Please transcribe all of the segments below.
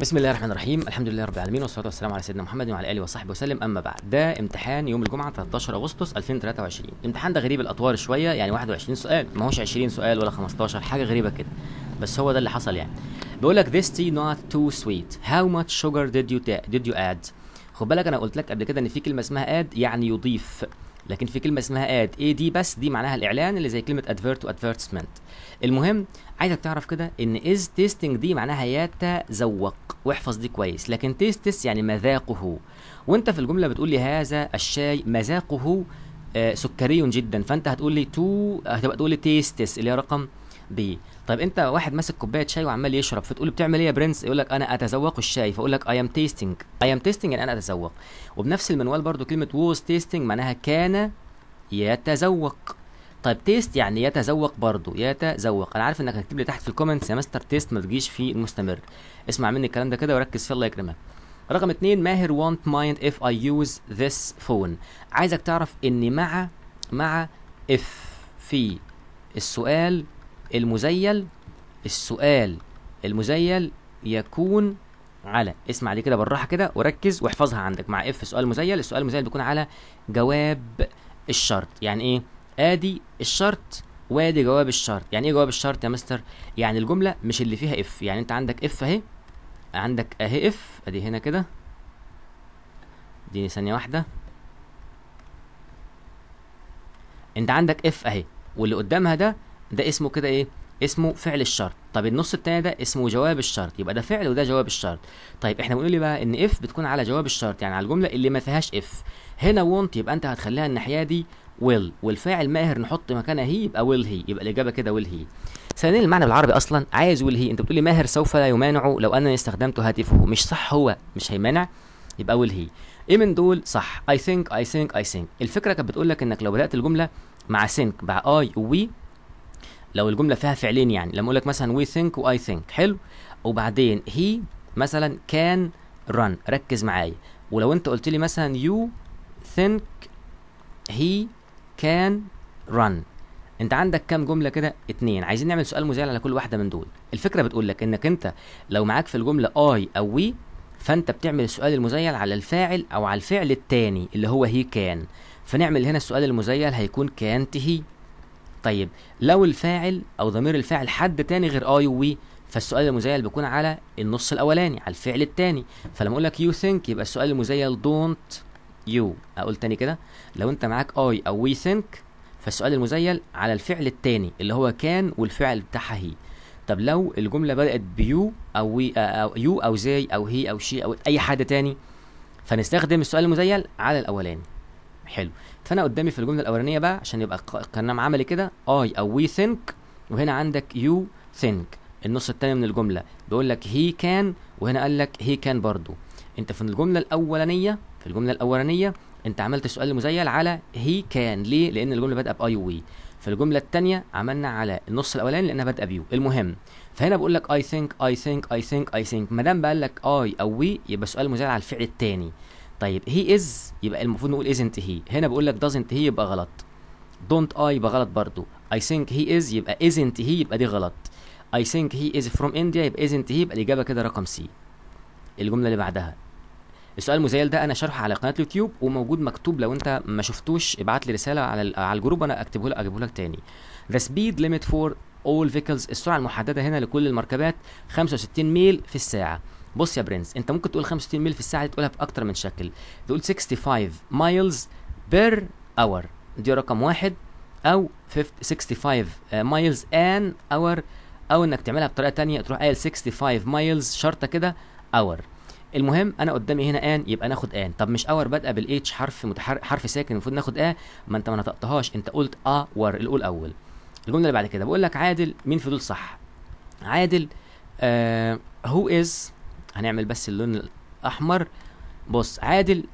بسم الله الرحمن الرحيم الحمد لله رب العالمين والصلاه والسلام على سيدنا محمد وعلى اله وصحبه وسلم اما بعد ده امتحان يوم الجمعه 13 اغسطس 2023 الامتحان ده غريب الاطوار شويه يعني 21 سؤال ما هوش 20 سؤال ولا 15 حاجه غريبه كده بس هو ده اللي حصل يعني بيقول لك this tea not too sweet how much sugar did you did you add خد بالك انا قلت لك قبل كده ان في كلمه اسمها add يعني يضيف لكن في كلمه اسمها اد اي دي بس دي معناها الاعلان اللي زي كلمه ادفيرت وادفيرتسمنت المهم عايزك تعرف كده ان از تيستنج دي معناها يتذوق واحفظ دي كويس لكن تيست تيست يعني مذاقه وانت في الجمله بتقول لي هذا الشاي مذاقه آه، سكري جدا فانت هتقول لي تو هتبقى تقول لي تيستس اللي هي رقم بيه طيب انت واحد ماسك كوبايه شاي وعمال يشرب فتقول بتعمل ايه يا برنس يقول لك انا اتذوق الشاي فاقول لك اي ام تيستنج اي ام تيستنج يعني انا اتذوق وبنفس المنوال برضو كلمه ووز تيستنج معناها كان يتذوق طيب تيست يعني يتذوق برضه يتذوق انا عارف انك هتكتب لي تحت في الكومنتس يا مستر تيست ما تجيش في المستمر اسمع مني الكلام ده كده وركز فيه الله يكرمك رقم اثنين ماهر وونت مايند اف اي يوز ذس فون عايزك تعرف ان مع مع اف في السؤال المزيل السؤال المزيل يكون على اسمع دي كده بالراحه كده وركز واحفظها عندك مع اف سؤال مزيل السؤال المزيل بيكون على جواب الشرط يعني ايه ادي الشرط وادي جواب الشرط يعني ايه جواب الشرط يا مستر يعني الجمله مش اللي فيها اف يعني انت عندك اف اهي عندك اهي اف ادي هنا كده اديني ثانيه واحده انت عندك اف اهي واللي قدامها ده ده اسمه كده ايه اسمه فعل الشرط طب النص التاني ده اسمه جواب الشرط يبقى ده فعل وده جواب الشرط طيب احنا بنقول ايه بقى ان اف بتكون على جواب الشرط يعني على الجمله اللي ما فيهاش اف هنا وونت يبقى انت هتخليها الناحيه دي ويل والفاعل ماهر نحط مكانها هي يبقى ويل هي يبقى الاجابه كده ويل هي ثانيا المعنى بالعربي اصلا عايز ويل هي انت بتقولي ماهر سوف لا يمانع لو انني استخدمت هاتفه مش صح هو مش هيمانع يبقى ويل هي ايه من دول صح اي ثينك اي ثينك اي ثينك الفكره كانت بتقول لك انك لو بدات الجمله مع سينك مع اي وي لو الجمله فيها فعلين يعني لما اقول لك مثلا وي ثينك واي ثينك حلو وبعدين هي مثلا كان ران ركز معايا ولو انت قلت لي مثلا يو ثينك هي كان ران انت عندك كام جمله كده اتنين عايزين نعمل سؤال مزايل على كل واحده من دول الفكره بتقول لك انك انت لو معاك في الجمله اي او وي فانت بتعمل السؤال المزيل على الفاعل او على الفعل التاني اللي هو هي كان فنعمل هنا السؤال المزيل هيكون كانت هي طيب لو الفاعل او ضمير الفاعل حد تاني غير اي وي فالسؤال المزيل بيكون على النص الاولاني على الفعل التاني فلما اقول لك يو ثينك يبقى السؤال المزيل دونت يو اقول تاني كده لو انت معاك اي او وي ثينك فالسؤال المزيل على الفعل التاني اللي هو كان والفعل بتاعها هي طب لو الجمله بدات بيو او وي آه، آه، او يو او زي او هي او شي او اي حد تاني فنستخدم السؤال المزيل على الاولاني حلو فانا قدامي في الجمله الاولانيه بقى عشان يبقى القنام عملي كده اي او وي ثينك وهنا عندك يو ثينك النص الثاني من الجمله بيقول لك هي كان وهنا قال لك هي كان برضو انت في الجمله الاولانيه في الجمله الاولانيه انت عملت سؤال مزيل على هي كان ليه لان الجمله بادئه باي وي في الجمله الثانيه عملنا على النص الاولاني لانها بادئه بيو المهم فهنا بقول لك اي ثينك اي ثينك اي ثينك اي ثينك ما دام بقى لك اي او وي يبقى سؤال مزيل على الفعل الثاني طيب هي از يبقى المفروض نقول ازنت هي هنا بقول لك دازنت هي يبقى غلط دونت اي يبقى غلط برضو اي ثينك هي از يبقى ازنت هي يبقى دي غلط اي ثينك هي از فروم انديا يبقى ازنت هي يبقى الاجابه كده رقم سي الجمله اللي بعدها السؤال المزيل ده انا شرحه على قناه اليوتيوب وموجود مكتوب لو انت ما شفتوش ابعت لي رساله على على الجروب انا اكتبه لك اجيبه لك تاني ذا سبيد ليميت فور اول فيكلز السرعه المحدده هنا لكل المركبات 65 ميل في الساعه بص يا برنس انت ممكن تقول 65 ميل في الساعه دي تقولها باكتر من شكل تقول 65 مايلز بير اور دي رقم واحد او 65 مايلز ان اور او انك تعملها بطريقه تانية تروح قايل 65 مايلز شرطه كده اور المهم انا قدامي هنا ان يبقى ناخد ان طب مش اور بادئه بالاتش حرف متحرك حرف ساكن المفروض ناخد ا ما انت ما نطقتهاش انت قلت اور الاول اول الجمله اللي بعد كده بقول لك عادل مين في دول صح عادل آه هو از هنعمل بس اللون الاحمر بص عادل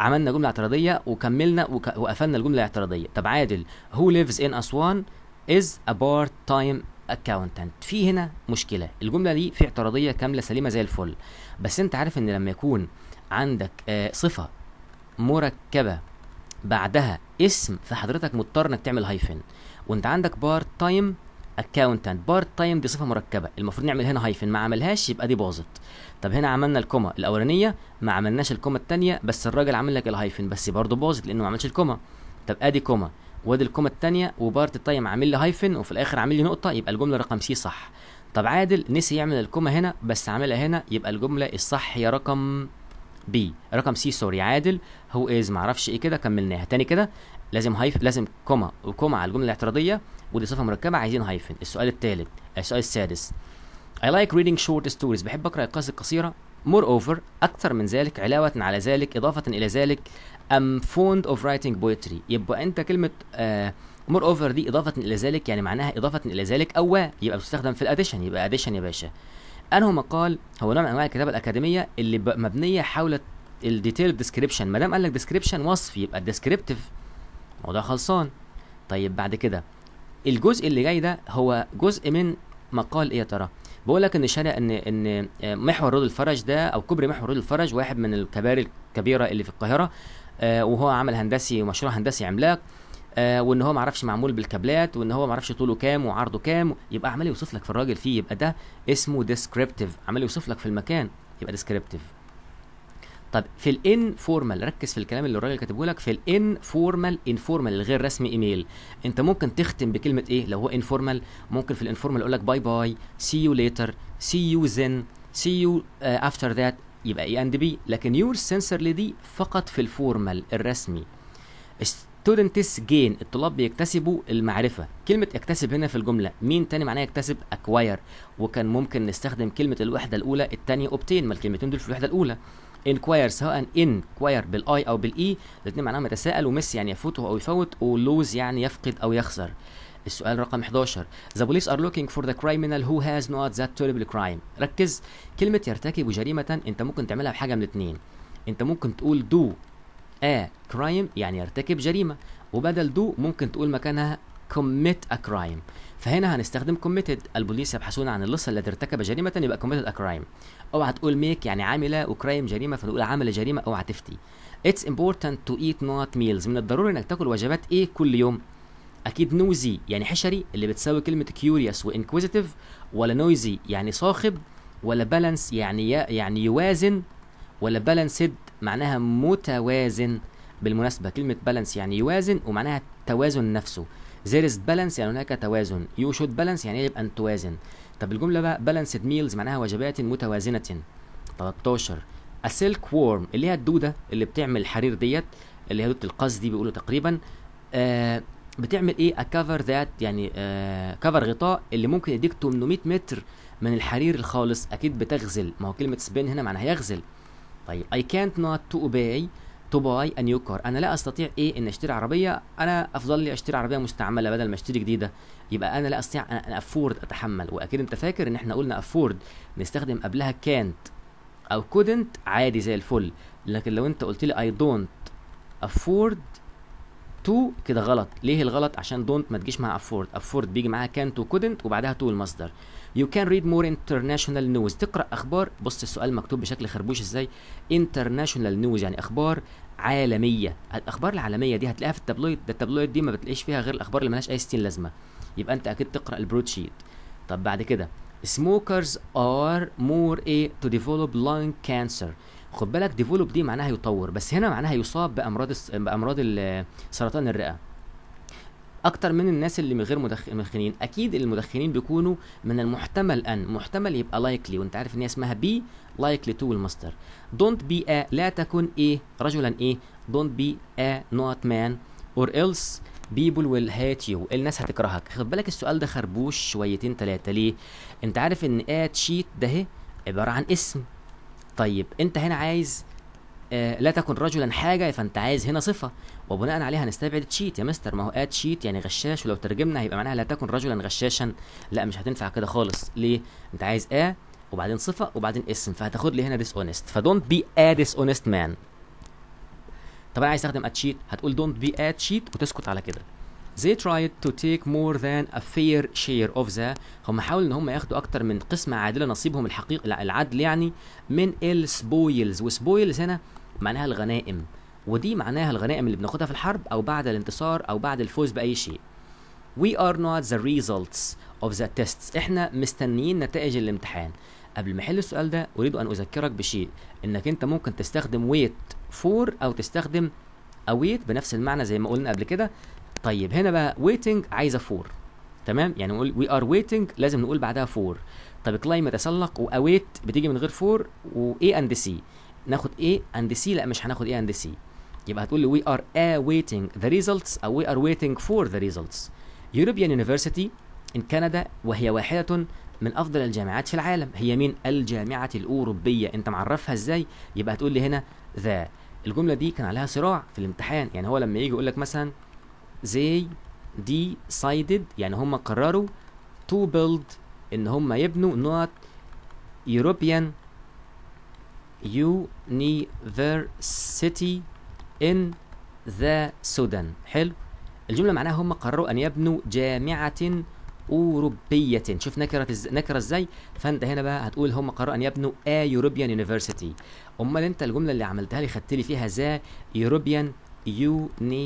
عملنا جمله اعتراضيه وكملنا وك... وقفلنا الجمله الاعتراضيه طب عادل who lives in اسوان is a part time accountant في هنا مشكله الجمله دي في اعتراضيه كامله سليمه زي الفل بس انت عارف ان لما يكون عندك آه، صفه مركبه بعدها اسم فحضرتك مضطر انك تعمل هايفن وانت عندك بارت تايم اكونتنت بارت تايم دي صفه مركبه المفروض نعمل هنا هايفن ما عملهاش يبقى دي باظت طب هنا عملنا الكوما الاولانيه ما عملناش الكوما الثانيه بس الراجل عامل لك الهايفن بس برضه باظت لانه ما عملش الكوما طب ادي كوما وادي الكوما الثانيه وبارت تايم عامل لي هايفن وفي الاخر عامل لي نقطه يبقى الجمله رقم سي صح طب عادل نسي يعمل الكوما هنا بس عاملها هنا يبقى الجمله الصح هي رقم بي رقم سي سوري عادل هو از معرفش ايه كده كملناها تاني كده لازم هايف لازم كوما وكوما على الجمله الاعتراضيه ودي صفه مركبه عايزين هايفن السؤال الثالث السؤال السادس I like reading short stories بحب اقرا القصص القصيره مور اوفر اكثر من ذلك علاوه على ذلك اضافه الى ذلك ام فوند اوف رايتنج بويتري يبقى انت كلمه مور uh, اوفر دي اضافه الى ذلك يعني معناها اضافه الى ذلك او يبقى بتستخدم في الاديشن يبقى اديشن يا باشا انه مقال هو نوع من انواع الكتابه الاكاديميه اللي مبنيه حول الديتيل ديسكريبشن ما دام قال لك ديسكريبشن وصف يبقى الديسكريبتيف الموضوع خلصان طيب بعد كده الجزء اللي جاي ده هو جزء من مقال ايه يا ترى بقول لك ان شارع ان ان آه، محور رود الفرج ده او كوبري محور رود الفرج واحد من الكباري الكبيره اللي في القاهره آه وهو عمل هندسي ومشروع هندسي عملاق آه وان هو معرفش معمول بالكابلات وان هو معرفش طوله كام وعرضه كام يبقى عمال يوصف لك في الراجل فيه يبقى ده اسمه ديسكريبتيف عمال يوصف لك في المكان يبقى ديسكريبتيف طب في الان فورمال ركز في الكلام اللي الراجل كاتبه لك في الان فورمال انفورمال الغير رسمي ايميل انت ممكن تختم بكلمه ايه لو هو انفورمال ممكن في الانفورمال يقول لك باي باي سي يو ليتر سي يو ذن سي يو افتر ذات يبقى اي اند بي لكن يور سنسور دي فقط في الفورمال الرسمي ستودنتس جين الطلاب بيكتسبوا المعرفه كلمه اكتسب هنا في الجمله مين تاني معناها يكتسب اكواير وكان ممكن نستخدم كلمه الوحده الاولى الثانيه اوبتين ما الكلمتين دول في الوحده الاولى انكوير سواء انكواير بالاي او بالاي الاثنين معناهم يتساءل ومس يعني يفوته او يفوت ولوز يعني يفقد او يخسر السؤال رقم 11 ذا بوليس ار لوكينج فور ذا criminal هو هاز نوت ذات تيربل كرايم ركز كلمة يرتكب جريمة انت ممكن تعملها بحاجة من اثنين انت ممكن تقول دو ا كرايم يعني يرتكب جريمة وبدل دو ممكن تقول مكانها commit a crime فهنا هنستخدم committed البوليس يبحثون عن اللص الذي ارتكب جريمة يبقى committed a crime اوعى تقول ميك يعني عاملة وكرايم جريمة فنقول عامله جريمة اوعى تفتي It's important to eat not meals من الضروري انك تاكل وجبات ايه كل يوم اكيد نوزي يعني حشري اللي بتساوي كلمة كيوريوس وانكويزيتيف ولا نويزي يعني صاخب ولا بالانس يعني يعني يوازن ولا بالانسد معناها متوازن بالمناسبة كلمة بالانس يعني يوازن ومعناها التوازن نفسه there is balance يعني هناك توازن you should balance يعني يجب أن توازن طب الجملة بقى balanced meals معناها وجبات متوازنة 13 a worm اللي هي الدودة اللي بتعمل الحرير ديت اللي هي دودة القز دي بيقولوا تقريبا آه بتعمل ايه a cover that يعني آه cover غطاء اللي ممكن يديك 800 متر من الحرير الخالص اكيد بتغزل ما هو كلمة spin هنا معناها يغزل طيب I can't not to obey تو باي ا نيو كار انا لا استطيع ايه ان اشتري عربيه انا افضل لي اشتري عربيه مستعمله بدل ما اشتري جديده يبقى انا لا استطيع ان افورد اتحمل واكيد انت فاكر ان احنا قلنا افورد نستخدم قبلها كانت او كودنت عادي زي الفل لكن لو انت قلت لي اي دونت افورد تو كده غلط ليه الغلط عشان دونت ما تجيش مع افورد افورد بيجي معاها كانت وكودنت وبعدها تو المصدر يو كان ريد مور انترناشونال نيوز تقرا اخبار بص السؤال مكتوب بشكل خربوش ازاي انترناشونال نيوز يعني اخبار عالميه الاخبار العالميه دي هتلاقيها في التابلويد ده التابلويد دي ما بتلاقيش فيها غير الاخبار اللي ملهاش اي ستين لازمه يبقى انت اكيد تقرا البرود شيت طب بعد كده smokers are more a to develop lung cancer خد بالك ديفولوب دي معناها يطور بس هنا معناها يصاب بامراض بامراض سرطان الرئه اكتر من الناس اللي من غير مدخنين اكيد المدخنين بيكونوا من المحتمل ان محتمل يبقى لايكلي وانت عارف ان هي اسمها بي لايكلي تو المصدر دونت بي ا لا تكن ايه رجلا ايه دونت بي ا نوت مان اور ايلس بيبل ويل هات يو الناس هتكرهك خد بالك السؤال ده خربوش شويتين ثلاثه ليه انت عارف ان ات شيت ده إيه؟ عباره عن اسم طيب انت هنا عايز آه، لا تكن رجلا حاجة فأنت عايز هنا صفة وبناء عليها هنستبعد تشيت يا مستر ما هو ات شيت يعني غشاش ولو ترجمنا هيبقى معناها لا تكن رجلا غشاشا لا مش هتنفع كده خالص ليه؟ أنت عايز آ وبعدين صفة وبعدين اسم فهتاخد لي هنا ديس اونست فدونت بي آ ديس اونست مان طب أنا عايز أستخدم ات شيت هتقول دونت بي ات شيت وتسكت على كده they tried to take more than a fair share of the هم حاولوا ان هم ياخدوا اكتر من قسمة عادلة نصيبهم الحقيقي العدل يعني من السبويلز وسبويلز هنا معناها الغنائم ودي معناها الغنائم اللي بناخدها في الحرب او بعد الانتصار او بعد الفوز باي شيء we are not the results of the tests احنا مستنيين نتائج الامتحان قبل ما احل السؤال ده اريد ان اذكرك بشيء انك انت ممكن تستخدم wait for او تستخدم await بنفس المعنى زي ما قلنا قبل كده طيب هنا بقى waiting عايزه for تمام يعني نقول وي ار waiting لازم نقول بعدها for طب climb يتسلق و await بتيجي من غير for و a and c ناخد A and C لا مش هناخد A and C يبقى هتقول لي we are awaiting the results أو we are waiting for the results European University in Canada وهي واحدة من أفضل الجامعات في العالم هي مين الجامعة الأوروبية أنت معرفها إزاي يبقى هتقول لي هنا ذا الجملة دي كان عليها صراع في الامتحان يعني هو لما يجي يقول لك مثلا they decided يعني هم قرروا to build ان هم يبنوا not European University in the Sudan حلو الجملة معناها هم قرروا أن يبنوا جامعة أوروبية شوف نكرة إز... نكرة إزاي فأنت هنا بقى هتقول هم قرروا أن يبنوا A European University أمال أنت الجملة اللي عملتها لي خدت لي فيها ذا European University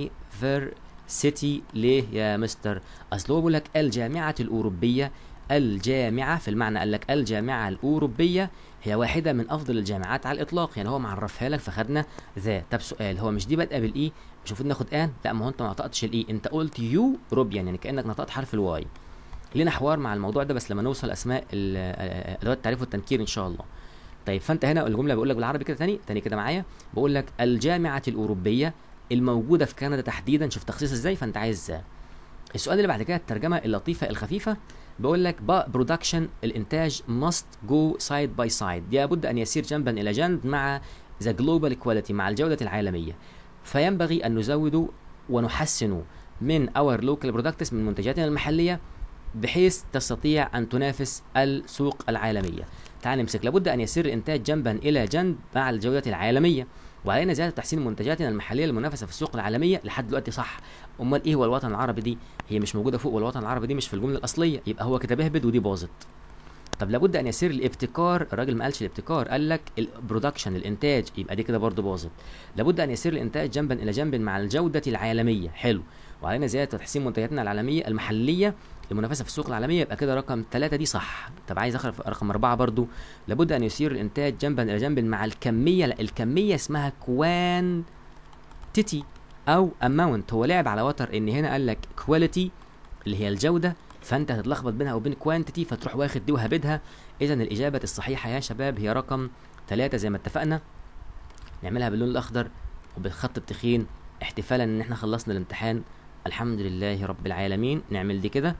ليه يا مستر أصل هو بيقول لك الجامعة الأوروبية الجامعة في المعنى قال لك الجامعة الأوروبية هي واحدة من أفضل الجامعات على الإطلاق يعني هو معرفها لك فخدنا ذا طب سؤال هو مش دي بادئة بالإي مش e؟ المفروض ناخد آن لا ما هو أنت ما نطقتش الإي e. أنت قلت يو روبيان يعني كأنك نطقت حرف الواي لينا حوار مع الموضوع ده بس لما نوصل أسماء آه، أدوات التعريف والتنكير إن شاء الله طيب فأنت هنا الجملة بقول لك بالعربي كده تاني تاني كده معايا بقول لك الجامعة الأوروبية الموجودة في كندا تحديدا شوف تخصيص إزاي فأنت عايز ذا السؤال اللي بعد كده الترجمه اللطيفه الخفيفه بيقول لك برودكشن الانتاج ماست جو سايد باي سايد لابد ان يسير جنبا الى جنب مع ذا جلوبال كواليتي مع الجوده العالميه فينبغي ان نزود ونحسن من اور لوكال برودكتس من منتجاتنا المحليه بحيث تستطيع ان تنافس السوق العالميه تعال نمسك لابد ان يسير الانتاج جنبا الى جنب مع الجوده العالميه وعلينا زياده تحسين منتجاتنا المحليه للمنافسه في السوق العالميه لحد دلوقتي صح امال ايه هو الوطن العربي دي هي مش موجوده فوق والوطن العربي دي مش في الجمله الاصليه يبقى هو كده بهبد ودي باظت طب لابد ان يسير الابتكار الراجل ما قالش الابتكار قال لك البرودكشن الانتاج يبقى دي كده برضه باظت لابد ان يسير الانتاج جنبا الى جنب مع الجوده العالميه حلو وعلينا زياده تحسين منتجاتنا العالميه المحليه المنافسه في السوق العالميه يبقى كده رقم ثلاثة دي صح طب عايز اخرج رقم أربعة برضو لابد ان يسير الانتاج جنبا الى جنب مع الكميه لا الكميه اسمها تيتي او اماونت هو لعب على وتر ان هنا قال لك كواليتي اللي هي الجوده فانت هتتلخبط بينها وبين كوانتيتي فتروح واخد دي وهابدها اذا الاجابه الصحيحه يا شباب هي رقم ثلاثة زي ما اتفقنا نعملها باللون الاخضر وبالخط التخين احتفالا ان احنا خلصنا الامتحان الحمد لله رب العالمين نعمل دي كده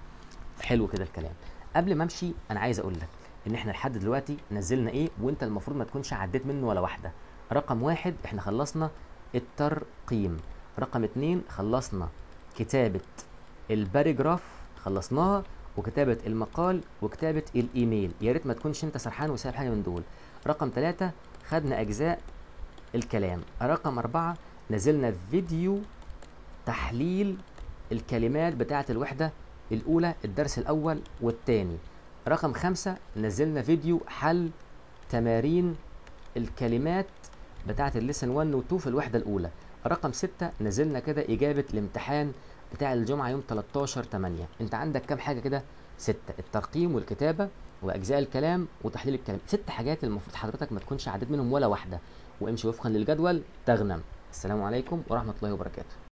حلو كده الكلام قبل ما امشي انا عايز اقول لك ان احنا لحد دلوقتي نزلنا ايه وانت المفروض ما تكونش عديت منه ولا واحده رقم واحد احنا خلصنا الترقيم رقم اتنين خلصنا كتابة الباريجراف خلصناها وكتابة المقال وكتابة الإيميل يا ريت ما تكونش أنت سرحان وسايب حاجة من دول رقم ثلاثة خدنا أجزاء الكلام رقم أربعة نزلنا فيديو تحليل الكلمات بتاعة الوحدة الأولى الدرس الأول والثاني رقم خمسة نزلنا فيديو حل تمارين الكلمات بتاعة الليسن 1 و 2 في الوحدة الأولى رقم ستة نزلنا كده اجابه الامتحان بتاع الجمعه يوم 13 8 انت عندك كام حاجه كده ستة الترقيم والكتابه واجزاء الكلام وتحليل الكلام ست حاجات المفروض حضرتك ما تكونش عديت منهم ولا واحده وامشي وفقا للجدول تغنم السلام عليكم ورحمه الله وبركاته